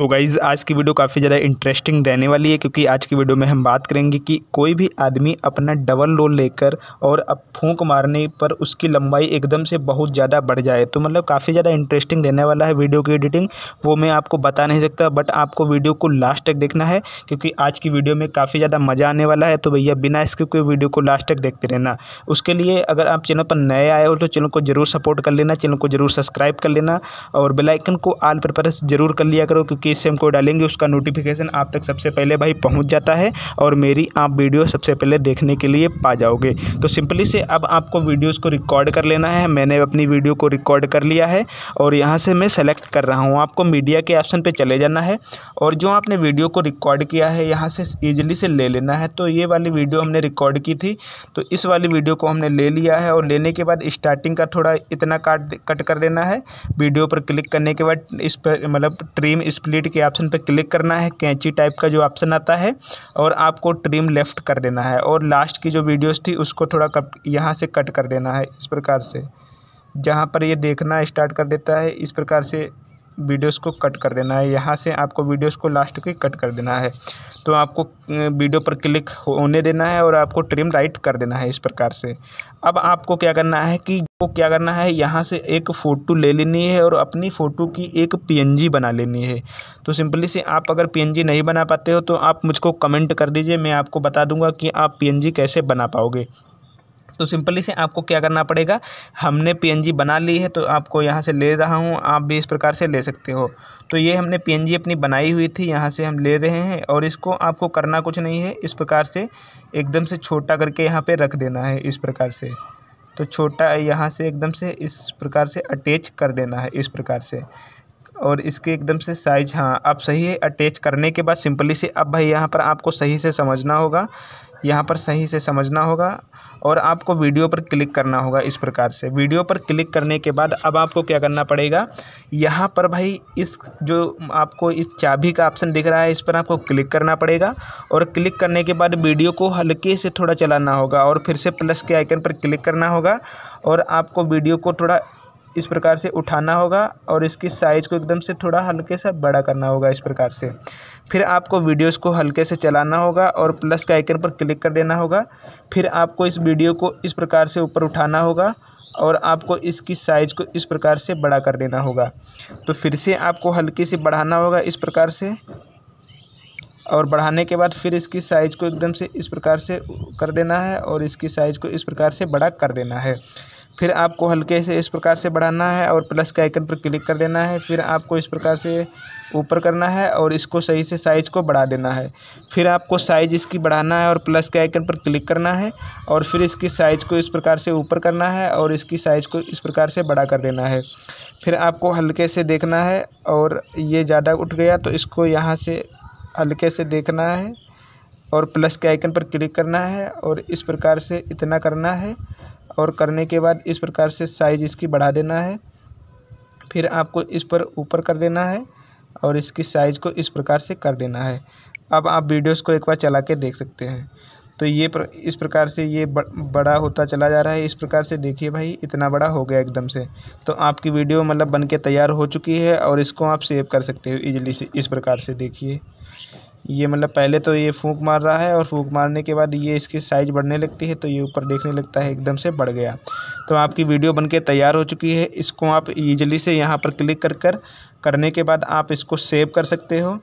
तो गाइज़ आज की वीडियो काफ़ी ज़्यादा इंटरेस्टिंग रहने वाली है क्योंकि आज की वीडियो में हम बात करेंगे कि कोई भी आदमी अपना डबल रोल लेकर और अब फूंक मारने पर उसकी लंबाई एकदम से बहुत ज़्यादा बढ़ जाए तो मतलब काफ़ी ज़्यादा इंटरेस्टिंग रहने वाला है वीडियो की एडिटिंग वो मैं आपको बता नहीं सकता बट आपको वीडियो को लास्ट तक देखना है क्योंकि आज की वीडियो में काफ़ी ज़्यादा मज़ा आने वाला है तो भैया बिना स्क्रिप्ट के वीडियो को लास्ट तक देखते रहना उसके लिए अगर आप चैनल पर नए आए हो तो चैनल को ज़रूर सपोर्ट कर लेना चैनल को ज़रूर सब्सक्राइब कर लेना और बेलाइकन को आल पर जरूर कर लिया करो क्योंकि किस से हमको डालेंगे उसका नोटिफिकेशन आप तक सबसे पहले भाई पहुंच जाता है और मेरी आप वीडियो सबसे पहले देखने के लिए पा जाओगे तो सिंपली से अब आपको वीडियोज़ को रिकॉर्ड कर लेना है मैंने अपनी वीडियो को रिकॉर्ड कर लिया है और यहाँ से मैं सेलेक्ट कर रहा हूँ आपको मीडिया के ऑप्शन पर चले जाना है और जो आपने वीडियो को रिकॉर्ड किया है यहाँ से ईजिली से ले लेना है तो ये वाली वीडियो हमने रिकॉर्ड की थी तो इस वाली वीडियो को हमने ले लिया है और लेने के बाद स्टार्टिंग का थोड़ा इतना काट कट कर देना है वीडियो पर क्लिक करने के बाद इस पर मतलब ट्रीम स्प्लिट एडिट के ऑप्शन पर क्लिक करना है कैंची टाइप का जो ऑप्शन आता है और आपको ट्रिम लेफ़्ट कर देना है और लास्ट की जो वीडियोस थी उसको थोड़ा कट यहाँ से कट कर देना है इस प्रकार से जहाँ पर ये देखना स्टार्ट कर देता है इस प्रकार से वीडियोस को कट कर देना है यहाँ से आपको वीडियोस को लास्ट के कट कर देना है तो आपको वीडियो पर क्लिक होने देना है और आपको ट्रिम राइट कर देना है इस प्रकार से अब आपको क्या करना है कि वो क्या करना है यहाँ से एक फ़ोटो ले लेनी है और अपनी फ़ोटो की एक पीएनजी बना लेनी है तो सिंपली से आप अगर पीएनजी नहीं बना पाते हो तो आप मुझको कमेंट कर दीजिए मैं आपको बता दूंगा कि आप पीएनजी कैसे बना पाओगे तो सिंपली से आपको क्या करना पड़ेगा हमने पी बना ली है तो आपको यहाँ से ले रहा हूँ आप भी इस प्रकार से ले सकते हो तो ये हमने पी अपनी बनाई हुई थी यहाँ से हम ले रहे हैं और इसको आपको करना कुछ नहीं है इस प्रकार से एकदम से छोटा करके यहाँ पर रख देना है इस प्रकार से तो छोटा यहाँ से एकदम से इस प्रकार से अटैच कर देना है इस प्रकार से और इसके एकदम से साइज हाँ आप सही है अटैच करने के बाद सिंपली से अब भाई यहाँ पर आपको सही से समझना होगा यहाँ पर सही से समझना होगा और आपको वीडियो पर क्लिक करना होगा इस प्रकार से वीडियो पर क्लिक करने के बाद अब आपको क्या करना पड़ेगा यहाँ पर भाई इस जो आपको इस चाबी का ऑप्शन दिख रहा है इस पर आपको क्लिक करना पड़ेगा और क्लिक करने के बाद वीडियो को हल्के से थोड़ा चलाना होगा और फिर से प्लस के आइकन पर क्लिक करना होगा और आपको वीडियो को थोड़ा इस प्रकार से उठाना होगा और इसकी साइज़ को एकदम से थोड़ा हल्के सा बड़ा करना होगा इस प्रकार से फिर आपको वीडियोस को हल्के से चलाना होगा और प्लस के आइकन पर क्लिक कर देना होगा फिर आपको इस वीडियो को इस प्रकार से ऊपर उठाना होगा और आपको इसकी साइज़ को इस प्रकार से बड़ा कर देना होगा तो फिर से आपको हल्के से बढ़ाना होगा इस प्रकार से और बढ़ाने के बाद फिर इसकी साइज़ को एकदम से इस प्रकार से कर देना है और इसकी साइज़ को इस प्रकार से बड़ा कर देना है फिर आपको हल्के से इस प्रकार से बढ़ाना है और प्लस के आइकन पर क्लिक कर देना है फिर आपको इस प्रकार से ऊपर करना है और इसको सही से साइज़ को बढ़ा देना है फिर आपको साइज़ इसकी बढ़ाना है और प्लस के आइकन पर क्लिक करना है और फिर इसकी साइज़ को इस प्रकार से ऊपर करना है और इसकी साइज़ को इस प्रकार से बड़ा कर देना है फिर आपको हल्के से देखना है और ये ज़्यादा उठ गया तो इसको यहाँ से हल्के से देखना है और प्लस के आइकन पर क्लिक करना है और इस प्रकार से इतना करना है और करने के बाद इस प्रकार से साइज इसकी बढ़ा देना है फिर आपको इस पर ऊपर कर देना है और इसकी साइज़ को इस प्रकार से कर देना है अब आप वीडियोस को एक बार चला के देख सकते हैं तो ये प्र, इस प्रकार से ये ब, बड़ा होता चला जा रहा है इस प्रकार से देखिए भाई इतना बड़ा हो गया एकदम से तो आपकी वीडियो मतलब बन के तैयार हो चुकी है और इसको आप सेव कर सकते हो ईजिली से इस प्रकार से देखिए ये मतलब पहले तो ये फूंक मार रहा है और फूंक मारने के बाद ये इसकी साइज़ बढ़ने लगती है तो ये ऊपर देखने लगता है एकदम से बढ़ गया तो आपकी वीडियो बनके तैयार हो चुकी है इसको आप ईजिली से यहाँ पर क्लिक कर कर करने के बाद आप इसको सेव कर सकते हो